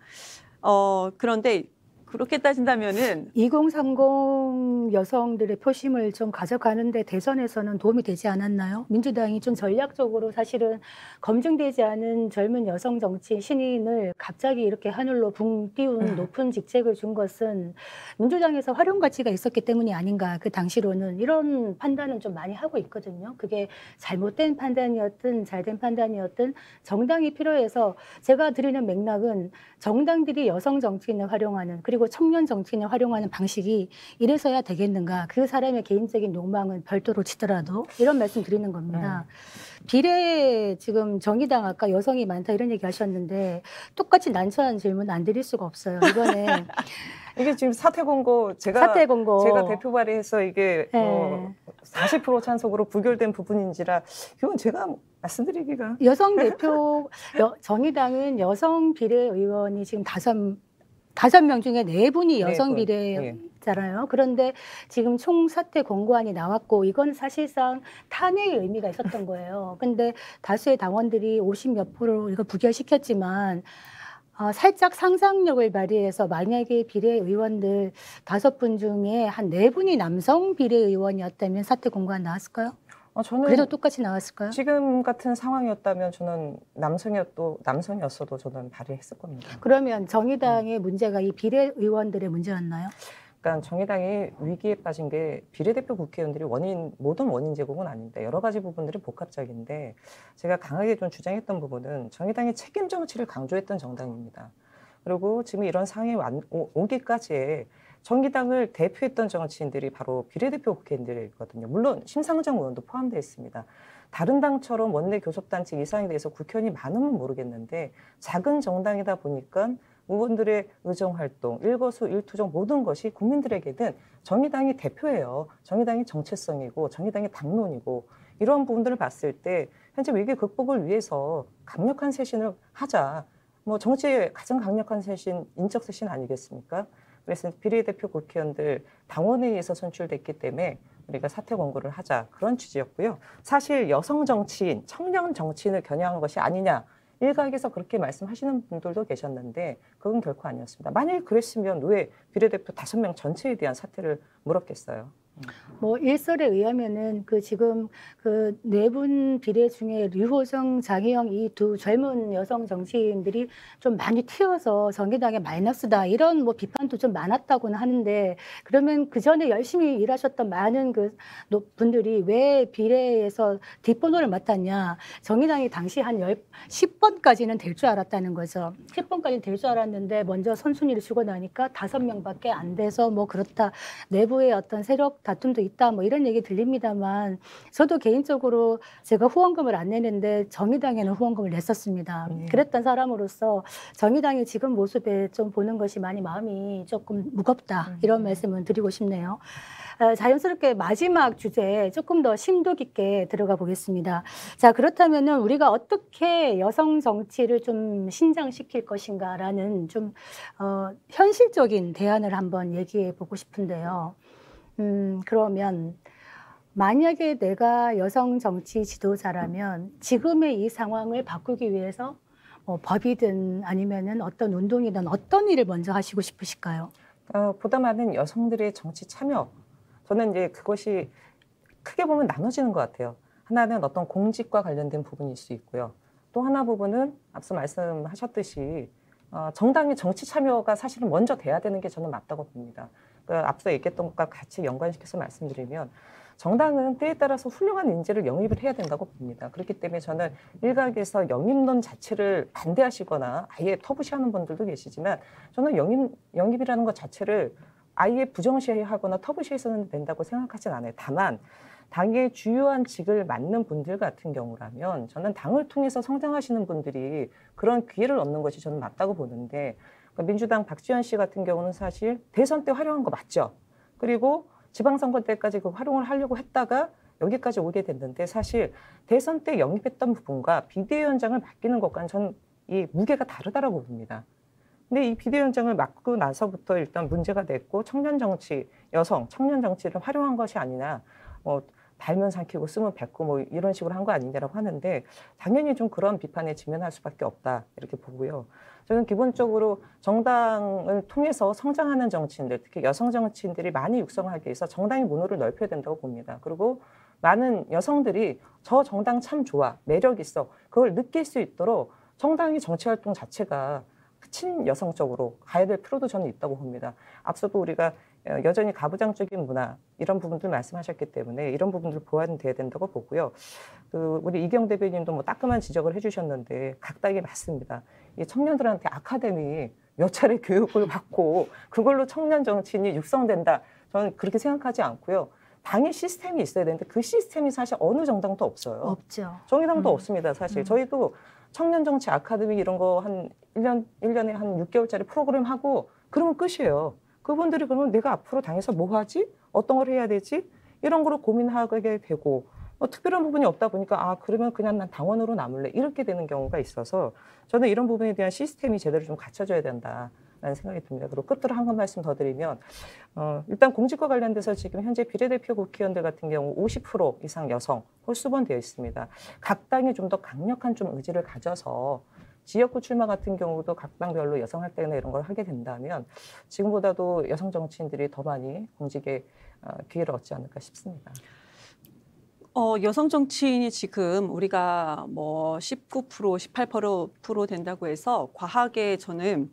어 그런데 그렇게 따진다면은 2030 여성들의 표심을 좀 가져가는데 대선에서는 도움이 되지 않았나요? 민주당이 좀 전략적으로 사실은 검증되지 않은 젊은 여성 정치 신인을 갑자기 이렇게 하늘로 붕 띄운 음. 높은 직책을 준 것은 민주당에서 활용 가치가 있었기 때문이 아닌가 그 당시로는 이런 판단은 좀 많이 하고 있거든요. 그게 잘못된 판단이었든 잘된 판단이었든 정당이 필요해서 제가 드리는 맥락은 정당들이 여성 정치인을 활용하는 그리고 그리고 청년 정치인을 활용하는 방식이 이래서야 되겠는가 그 사람의 개인적인 욕망은 별도로 치더라도 이런 말씀 드리는 겁니다. 네. 비례 지금 정의당 아까 여성이 많다 이런 얘기 하셨는데 똑같이 난처한 질문 안 드릴 수가 없어요. 이번에 이게 지금 사퇴 공고 제가 사퇴 공고. 제가 대표 발의해서 이게 네. 어, 40% 찬성으로 부결된 부분인지라 이건 제가 말씀드리기가 여성 대표 여, 정의당은 여성 비례 의원이 지금 다섯 다섯 명 중에 네 분이 네 여성 네. 비례잖아요. 그런데 지금 총사퇴 권고안이 나왔고 이건 사실상 탄핵의 의미가 있었던 거예요. 근데 다수의 당원들이 오십 몇 프로 이거 부결시켰지만 어, 살짝 상상력을 발휘해서 만약에 비례 의원들 다섯 분 중에 한 네 분이 남성 비례 의원이었다면 사퇴 공고안 나왔을까요? 아, 저는 그래도 똑같이 나왔을까요? 지금 같은 상황이었다면 저는 남성이었도 남성이었어도 저는 발의했을 겁니다. 그러면 정의당의 음. 문제가 이 비례 의원들의 문제였나요? 그러니까 정의당이 위기에 빠진 게 비례대표 국회의원들이 원인 모든 원인 제공은 아닌데 여러 가지 부분들이 복합적인데 제가 강하게 좀 주장했던 부분은 정의당이 책임 정치를 강조했던 정당입니다. 그리고 지금 이런 상황이 오기까지의 정기당을 대표했던 정치인들이 바로 비례대표 국회의원들이거든요. 물론 심상정 의원도 포함되어 있습니다. 다른 당처럼 원내 교섭단체 이상에 대해서 국회의원이 많으면 모르겠는데 작은 정당이다 보니까 의원들의 의정활동, 일거수 일투정 모든 것이 국민들에게는 정의당이 대표예요. 정의당이 정체성이고 정의당이 당론이고 이런 부분들을 봤을 때 현재 위기 극복을 위해서 강력한 쇄신을 하자. 뭐 정치의 가장 강력한 쇄신, 인적 쇄신 아니겠습니까? 그래서 비례대표 국회의원들 당원회의에서 선출됐기 때문에 우리가 사퇴 권고를 하자 그런 취지였고요. 사실 여성 정치인, 청년 정치인을 겨냥한 것이 아니냐 일각에서 그렇게 말씀하시는 분들도 계셨는데 그건 결코 아니었습니다. 만일 그랬으면 왜 비례대표 다섯 명 전체에 대한 사퇴를 물었겠어요. 뭐 일설에 의하면은 그 지금 그 네 분 비례 중에 류호성 장혜영 이 두 젊은 여성 정치인들이 좀 많이 튀어서 정의당의 마이너스다 이런 뭐 비판도 좀 많았다고는 하는데 그러면 그 전에 열심히 일하셨던 많은 그 분들이 왜 비례에서 뒷번호를 맡았냐 정의당이 당시 한 열, 10번까지는 될 줄 알았다는 거죠. 10번까지는 될 줄 알았는데 먼저 선순위를 주고 나니까 다섯 명밖에 안 돼서 뭐 그렇다 내부의 어떤 세력 다툼도 있다 뭐 이런 얘기 들립니다만 저도 개인적으로 제가 후원금을 안 내는데 정의당에는 후원금을 냈었습니다. 네. 그랬던 사람으로서 정의당의 지금 모습에 좀 보는 것이 많이 마음이 조금 무겁다 음. 이런 말씀을 드리고 싶네요. 아, 자연스럽게 마지막 주제에 조금 더 심도 깊게 들어가 보겠습니다. 자, 그렇다면은 우리가 어떻게 여성 정치를 좀 신장시킬 것인가라는 좀, 어, 현실적인 대안을 한번 얘기해 보고 싶은데요. 음, 그러면 만약에 내가 여성 정치 지도자라면 지금의 이 상황을 바꾸기 위해서 뭐 법이든 아니면은 어떤 운동이든 어떤 일을 먼저 하시고 싶으실까요? 어, 보다 많은 여성들의 정치 참여. 저는 이제 그것이 크게 보면 나눠지는 것 같아요. 하나는 어떤 공직과 관련된 부분일 수 있고요. 또 하나 부분은 앞서 말씀하셨듯이 어, 정당의 정치 참여가 사실은 먼저 돼야 되는 게 저는 맞다고 봅니다. 그 앞서 얘기했던 것과 같이 연관시켜서 말씀드리면 정당은 때에 따라서 훌륭한 인재를 영입을 해야 된다고 봅니다. 그렇기 때문에 저는 일각에서 영입론 자체를 반대하시거나 아예 터부시하는 분들도 계시지만 저는 영입, 영입이라는 것 자체를 아예 부정시하거나 터부시해서는 된다고 생각하진 않아요. 다만 당의 주요한 직을 맡는 분들 같은 경우라면 저는 당을 통해서 성장하시는 분들이 그런 기회를 얻는 것이 저는 맞다고 보는데 그러니까 민주당 박지원 씨 같은 경우는 사실 대선 때 활용한 거 맞죠. 그리고 지방선거 때까지 그 활용을 하려고 했다가 여기까지 오게 됐는데 사실 대선 때 영입했던 부분과 비대위원장을 맡기는 것과는 전 이 무게가 다르다라고 봅니다. 근데 이 비대위원장을 맡고 나서부터 일단 문제가 됐고 청년 정치, 여성, 청년 정치를 활용한 것이 아니라 뭐 발면 삼키고 쓰면 뱉고 뭐 이런 식으로 한 거아닌데라고 하는데 당연히 좀 그런 비판에 직면할 수밖에 없다 이렇게 보고요. 저는 기본적으로 정당을 통해서 성장하는 정치인들 특히 여성 정치인들이 많이 육성하기 위해서 정당의 문호를 넓혀야 된다고 봅니다. 그리고 많은 여성들이 저 정당 참 좋아 매력 있어 그걸 느낄 수 있도록 정당의 정치 활동 자체가 친여성적으로 가야 될 필요도 저는 있다고 봅니다. 앞서도 우리가 어, 여전히 가부장적인 문화 이런 부분들 말씀하셨기 때문에 이런 부분들 보완돼야 된다고 보고요. 그 우리 이경 대변인도 뭐 따끔한 지적을 해주셨는데 각각이 맞습니다. 이 청년들한테 아카데미 몇 차례 교육을 받고 그걸로 청년 정치인이 육성된다. 저는 그렇게 생각하지 않고요. 당의 시스템이 있어야 되는데 그 시스템이 사실 어느 정당도 없어요. 없죠. 정의당도 음. 없습니다, 사실. 음. 저희도 청년 정치 아카데미 이런 거한 일년일년에한 육개월짜리 프로그램 하고 그러면 끝이에요. 그분들이 그러면 내가 앞으로 당해서뭐 하지? 어떤 걸 해야 되지? 이런 거를 고민하게 되고 뭐 특별한 부분이 없다 보니까 아 그러면 그냥 난 당원으로 남을래 이렇게 되는 경우가 있어서 저는 이런 부분에 대한 시스템이 제대로 좀 갖춰져야 된다라는 생각이 듭니다. 그리고 끝으로 한 말씀 더 드리면 어, 일단 공직과 관련돼서 지금 현재 비례대표 국회의원들 같은 경우 50% 이상 여성 홀수번 되어 있습니다. 각 당이 좀 더 강력한 좀 의지를 가져서 지역구 출마 같은 경우도 각 당별로 여성 할때이나 이런 걸 하게 된다면 지금보다도 여성 정치인들이 더 많이 공직에 어, 기회를 얻지 않을까 싶습니다. 어, 여성 정치인이 지금 우리가 뭐19% 18% 된다고 해서 과하게 저는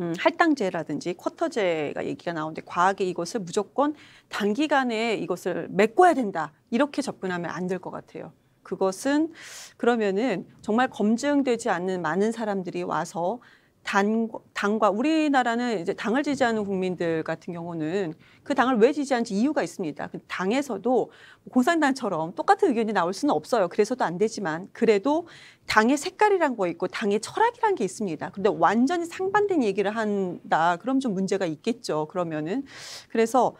음, 할당제라든지 쿼터제가 얘기가 나오는데 과하게 이것을 무조건 단기간에 이것을 메꿔야 된다 이렇게 접근하면 안 될 것 같아요. 그것은 그러면은 정말 검증되지 않는 많은 사람들이 와서 단, 당과 우리나라는 이제 당을 지지하는 국민들 같은 경우는 그 당을 왜 지지하는지 이유가 있습니다. 그 당에서도 공산당처럼 똑같은 의견이 나올 수는 없어요. 그래서도 안 되지만 그래도 당의 색깔이란 거 있고 당의 철학이란 게 있습니다. 근데 완전히 상반된 얘기를 한다. 그럼 좀 문제가 있겠죠. 그러면은 그래서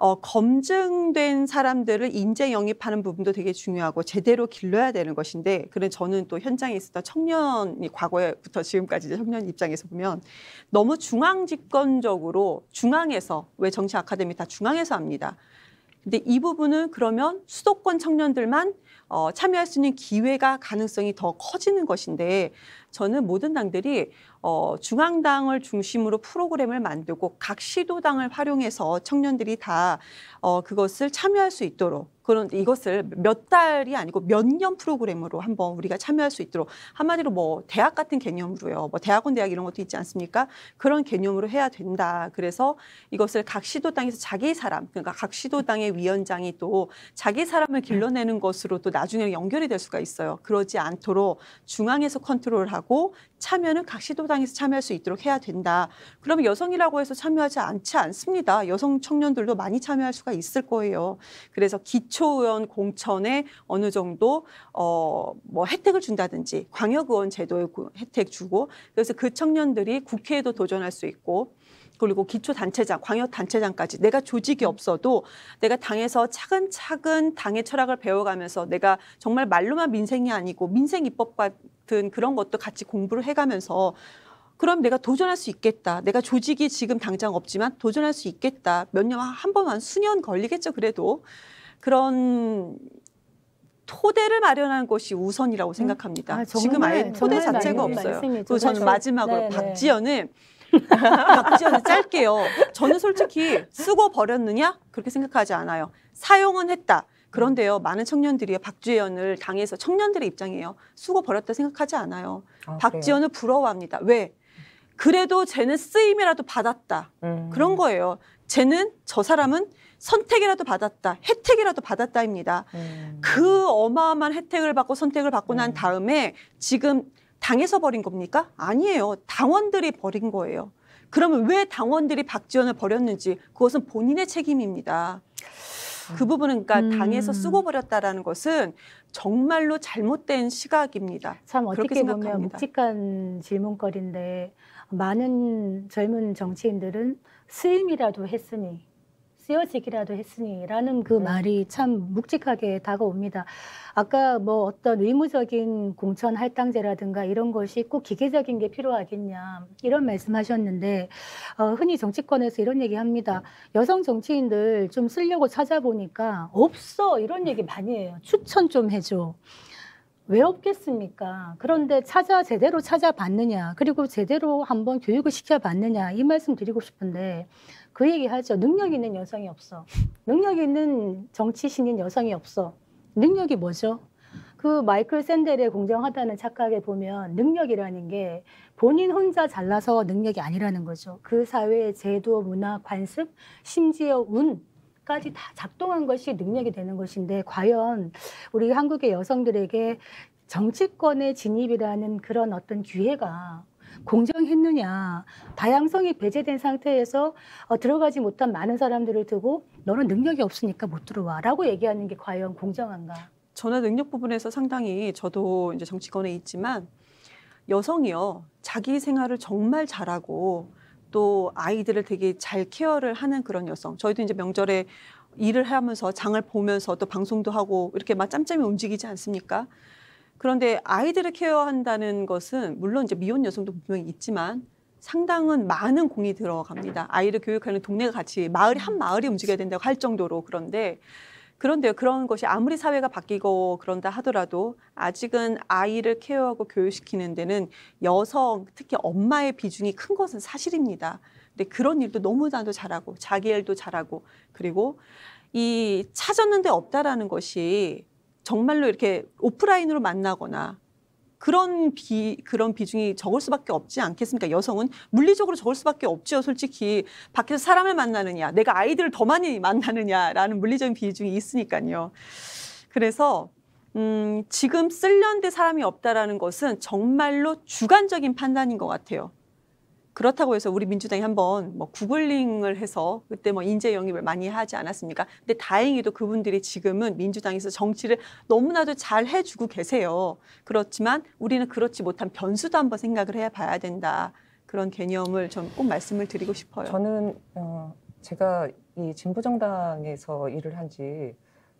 어, 검증된 사람들을 인재 영입하는 부분도 되게 중요하고 제대로 길러야 되는 것인데 그런 저는 또 현장에 있었던 청년이 과거부터 지금까지 청년 입장에서 보면 너무 중앙 집권적으로 중앙에서 왜 정치 아카데미 다 중앙에서 합니다. 근데 이 부분은 그러면 수도권 청년들만 어, 참여할 수 있는 기회가 가능성이 더 커지는 것인데 저는 모든 당들이 어, 중앙당을 중심으로 프로그램을 만들고 각 시도당을 활용해서 청년들이 다 어, 그것을 참여할 수 있도록 그런 이것을 몇 달이 아니고 몇 년 프로그램으로 한번 우리가 참여할 수 있도록 한마디로 뭐 대학 같은 개념으로요. 뭐 대학원 대학 이런 것도 있지 않습니까? 그런 개념으로 해야 된다. 그래서 이것을 각 시도당에서 자기 사람, 그러니까 각 시도당의 위원장이 또 자기 사람을 길러내는 것으로 또 나중에 연결이 될 수가 있어요. 그러지 않도록 중앙에서 컨트롤하고 참여는 각 시도당에서 참여할 수 있도록 해야 된다. 그러면 여성이라고 해서 참여하지 않지 않습니다. 여성 청년들도 많이 참여할 수가 있을 거예요. 그래서 기초의원 공천에 어느 정도 어뭐 혜택을 준다든지 광역의원 제도에 혜택 주고 그래서 그 청년들이 국회에도 도전할 수 있고 그리고 기초단체장, 광역단체장까지 내가 조직이 없어도 내가 당에서 차근차근 당의 철학을 배워가면서 내가 정말 말로만 민생이 아니고 민생입법 같은 그런 것도 같이 공부를 해가면서 그럼 내가 도전할 수 있겠다. 내가 조직이 지금 당장 없지만 도전할 수 있겠다. 몇 년, 한 번, 한 수년 걸리겠죠, 그래도. 그런 토대를 마련한 것이 우선이라고 음. 생각합니다. 아, 정말, 지금 아예 토대 자체가 없어요. 그리고 저는 그렇죠. 마지막으로 네, 네. 박지연은 약지언 짧게요. 저는 솔직히 쓰고 버렸느냐 그렇게 생각하지 않아요. 사용은 했다. 그런데요, 많은 청년들이 박지연을 당해서 청년들의 입장이에요. 쓰고 버렸다 생각하지 않아요. 아, 박지연을 부러워합니다. 왜? 그래도 쟤는 쓰임이라도 받았다. 음. 그런 거예요. 쟤는 저 사람은 선택이라도 받았다. 혜택이라도 받았다입니다. 음. 그 어마어마한 혜택을 받고 선택을 받고 음. 난 다음에 지금 당에서 버린 겁니까? 아니에요. 당원들이 버린 거예요. 그러면 왜 당원들이 박지원을 버렸는지 그것은 본인의 책임입니다. 그 부분은 그러니까 음. 당에서 쓰고 버렸다라는 것은 정말로 잘못된 시각입니다. 참 어떻게 생각합니다. 보면 묵직한 질문거리인데 많은 젊은 정치인들은 쓰임이라도 했으니 쓰여지기라도 했으니라는 그 네. 말이 참 묵직하게 다가옵니다. 아까 뭐 어떤 의무적인 공천 할당제라든가 이런 것이 꼭 기계적인 게 필요하겠냐 이런 말씀하셨는데 어, 흔히 정치권에서 이런 얘기합니다. 여성 정치인들 좀 쓰려고 찾아보니까 없어 이런 얘기 많이 해요. 추천 좀 해줘. 왜 없겠습니까? 그런데 찾아 제대로 찾아봤느냐, 그리고 제대로 한번 교육을 시켜봤느냐 이 말씀 드리고 싶은데 그 얘기하죠. 능력 있는 여성이 없어. 능력 있는 정치신인 여성이 없어. 능력이 뭐죠? 그 마이클 샌델의 공정하다는 착각에 보면 능력이라는 게 본인 혼자 잘나서 능력이 아니라는 거죠. 그 사회의 제도, 문화, 관습, 심지어 운 능까지다 작동한 것이 능력이 되는 것인데 과연 우리 한국의 여성들에게 정치권의 진입이라는 그런 어떤 기회가 공정했느냐 다양성이 배제된 상태에서 어, 들어가지 못한 많은 사람들을 두고 너는 능력이 없으니까 못 들어와라고 얘기하는 게 과연 공정한가? 전화 능력 부분에서 상당히 저도 이제 정치권에 있지만 여성이요 자기 생활을 정말 잘하고 또 아이들을 되게 잘 케어를 하는 그런 여성. 저희도 이제 명절에 일을 하면서 장을 보면서 또 방송도 하고 이렇게 막 짬짬이 움직이지 않습니까? 그런데 아이들을 케어한다는 것은 물론 이제 미혼 여성도 분명히 있지만 상당은 많은 공이 들어갑니다. 아이를 교육하는 동네가 같이 마을이 한 마을이 움직여야 된다고 할 정도로 그런데 그런데요, 그런 것이 아무리 사회가 바뀌고 그런다 하더라도 아직은 아이를 케어하고 교육시키는 데는 여성, 특히 엄마의 비중이 큰 것은 사실입니다. 근데 그런 일도 너무나도 잘하고 자기 일도 잘하고 그리고 이 찾았는데 없다라는 것이 정말로 이렇게 오프라인으로 만나거나 그런 비 그런 비중이 적을 수밖에 없지 않겠습니까? 여성은 물리적으로 적을 수밖에 없지요. 솔직히 밖에서 사람을 만나느냐, 내가 아이들을 더 많이 만나느냐라는 물리적인 비중이 있으니까요. 그래서 음, 지금 쓸련데 사람이 없다라는 것은 정말로 주관적인 판단인 것 같아요. 그렇다고 해서 우리 민주당이 한번 뭐 구글링을 해서 그때 뭐 인재 영입을 많이 하지 않았습니까? 근데 다행히도 그분들이 지금은 민주당에서 정치를 너무나도 잘 해주고 계세요. 그렇지만 우리는 그렇지 못한 변수도 한번 생각을 해 봐야 된다. 그런 개념을 좀 꼭 말씀을 드리고 싶어요. 저는 어, 제가 이 진보정당에서 일을 한 지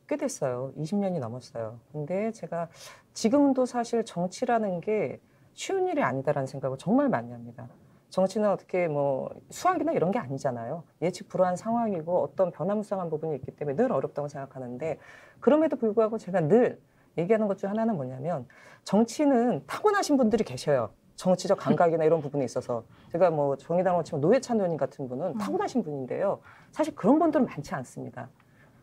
꽤 됐어요. 20년이 넘었어요. 근데 제가 지금도 사실 정치라는 게 쉬운 일이 아니다라는 생각을 정말 많이 합니다. 정치는 어떻게 뭐 수학이나 이런 게 아니잖아요. 예측 불허한 상황이고 어떤 변화무쌍한 부분이 있기 때문에 늘 어렵다고 생각하는데 그럼에도 불구하고 제가 늘 얘기하는 것 중 하나는 뭐냐면 정치는 타고나신 분들이 계셔요. 정치적 감각이나 이런 부분에 있어서 제가 뭐 정의당으로 치면 노회찬 의원님 같은 분은 음. 타고나신 분인데요. 사실 그런 분들은 많지 않습니다.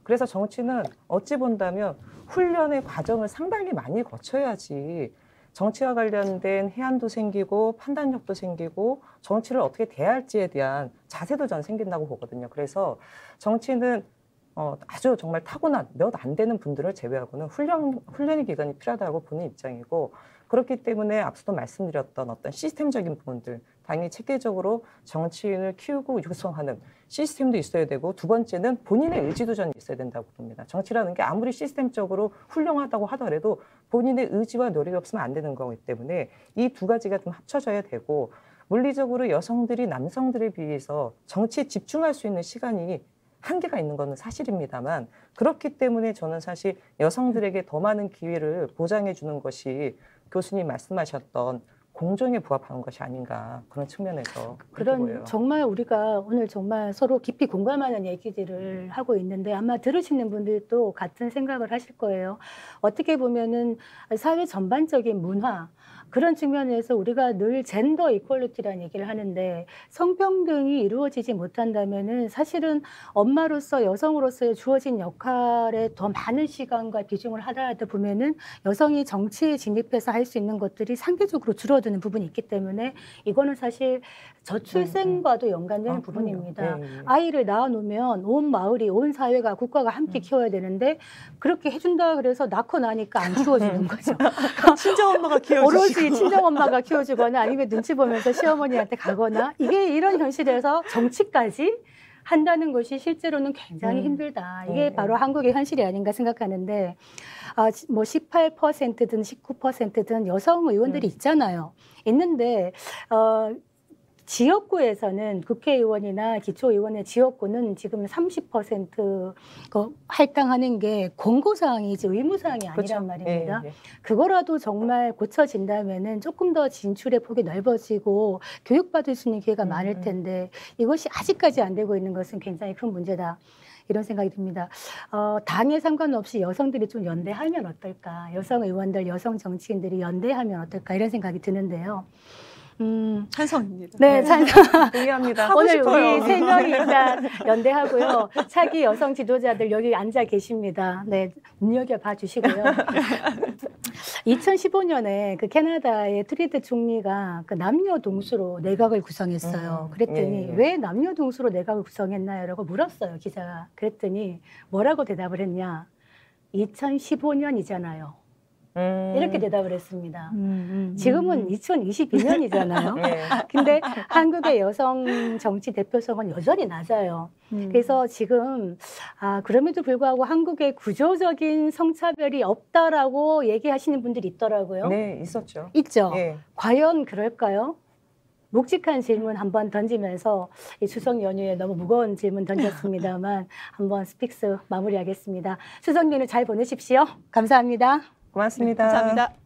그래서 정치는 어찌 본다면 훈련의 과정을 상당히 많이 거쳐야지 정치와 관련된 해안도 생기고 판단력도 생기고 정치를 어떻게 대할지에 대한 자세도 전 생긴다고 보거든요. 그래서 정치는 어, 아주 정말 타고난 몇 안 되는 분들을 제외하고는 훈련, 훈련의 기간이 필요하다고 보는 입장이고 그렇기 때문에 앞서도 말씀드렸던 어떤 시스템적인 부분들 당연히 체계적으로 정치인을 키우고 육성하는 시스템도 있어야 되고 두 번째는 본인의 의지도전이 있어야 된다고 봅니다. 정치라는 게 아무리 시스템적으로 훌륭하다고 하더라도 본인의 의지와 노력이 없으면 안 되는 거기 때문에 이 두 가지가 좀 합쳐져야 되고 물리적으로 여성들이 남성들에 비해서 정치에 집중할 수 있는 시간이 한계가 있는 것은 사실입니다만 그렇기 때문에 저는 사실 여성들에게 더 많은 기회를 보장해 주는 것이 교수님 말씀하셨던 공존에 부합하는 것이 아닌가 그런 측면에서 그런 보여요. 정말 우리가 오늘 정말 서로 깊이 공감하는 얘기들을 음. 하고 있는데 아마 들으시는 분들도 같은 생각을 하실 거예요. 어떻게 보면은 사회 전반적인 문화 그런 측면에서 우리가 늘 젠더 이퀄리티라는 얘기를 하는데 성평등이 이루어지지 못한다면은 사실은 엄마로서 여성으로서의 주어진 역할에 더 많은 시간과 비중을 하다 하다 보면은 여성이 정치에 진입해서 할 수 있는 것들이 상대적으로 줄어드는 부분이 있기 때문에 이거는 사실 저출생과도 음, 음. 연관되는 아, 부분입니다. 네. 아이를 낳아놓으면 온 마을이 온 사회가 국가가 함께 음. 키워야 되는데 그렇게 해준다 그래서 낳고 나니까 안키워지는 네. 거죠. 친정 엄마가 키워주시 친정엄마가 키워주거나 아니면 눈치 보면서 시어머니한테 가거나 이게 이런 현실에서 정치까지 한다는 것이 실제로는 굉장히 음. 힘들다. 이게 네. 바로 한국의 현실이 아닌가 생각하는데, 아, 뭐 18%든 19%든 여성 의원들이 음. 있잖아요. 있는데, 어, 지역구에서는 국회의원이나 기초의원의 지역구는 지금 30% 할당하는 게 권고사항이지 의무사항이 아니란 그렇죠. 말입니다. 예, 예. 그거라도 정말 고쳐진다면은 조금 더 진출의 폭이 넓어지고 교육받을 수 있는 기회가 음. 많을 음. 텐데 이것이 아직까지 안 되고 있는 것은 굉장히 큰 문제다. 이런 생각이 듭니다. 어, 당에 상관없이 여성들이 좀 연대하면 어떨까? 여성 의원들, 여성 정치인들이 연대하면 어떨까? 이런 생각이 드는데요. 음, 찬성입니다. 네, 네. 찬성. 동의합니다. 오늘 싶어요. 우리 세 명이 일단 연대하고요. 차기 여성 지도자들 여기 앉아 계십니다. 네, 눈여겨 봐 주시고요. 2015년에 그 캐나다의 트리드 총리가 그 남녀 동수로 내각을 구성했어요. 음, 그랬더니 예, 예. 왜 남녀 동수로 내각을 구성했나요라고 물었어요, 기자가. 그랬더니 뭐라고 대답을 했냐? 2015년이잖아요. 음. 이렇게 대답을 했습니다. 음, 음, 음. 지금은 2022년이잖아요. 근데 한국의 여성 정치 대표성은 여전히 낮아요. 그래서 지금 아 그럼에도 불구하고 한국의 구조적인 성차별이 없다라고 얘기하시는 분들이 있더라고요. 네, 있었죠. 있죠. 예. 과연 그럴까요? 묵직한 질문 한번 던지면서 이 추석 연휴에 너무 무거운 질문 던졌습니다만 한번 스픽스 마무리하겠습니다. 추석 연휴 잘 보내십시오. 감사합니다. 고맙습니다. 네, 감사합니다.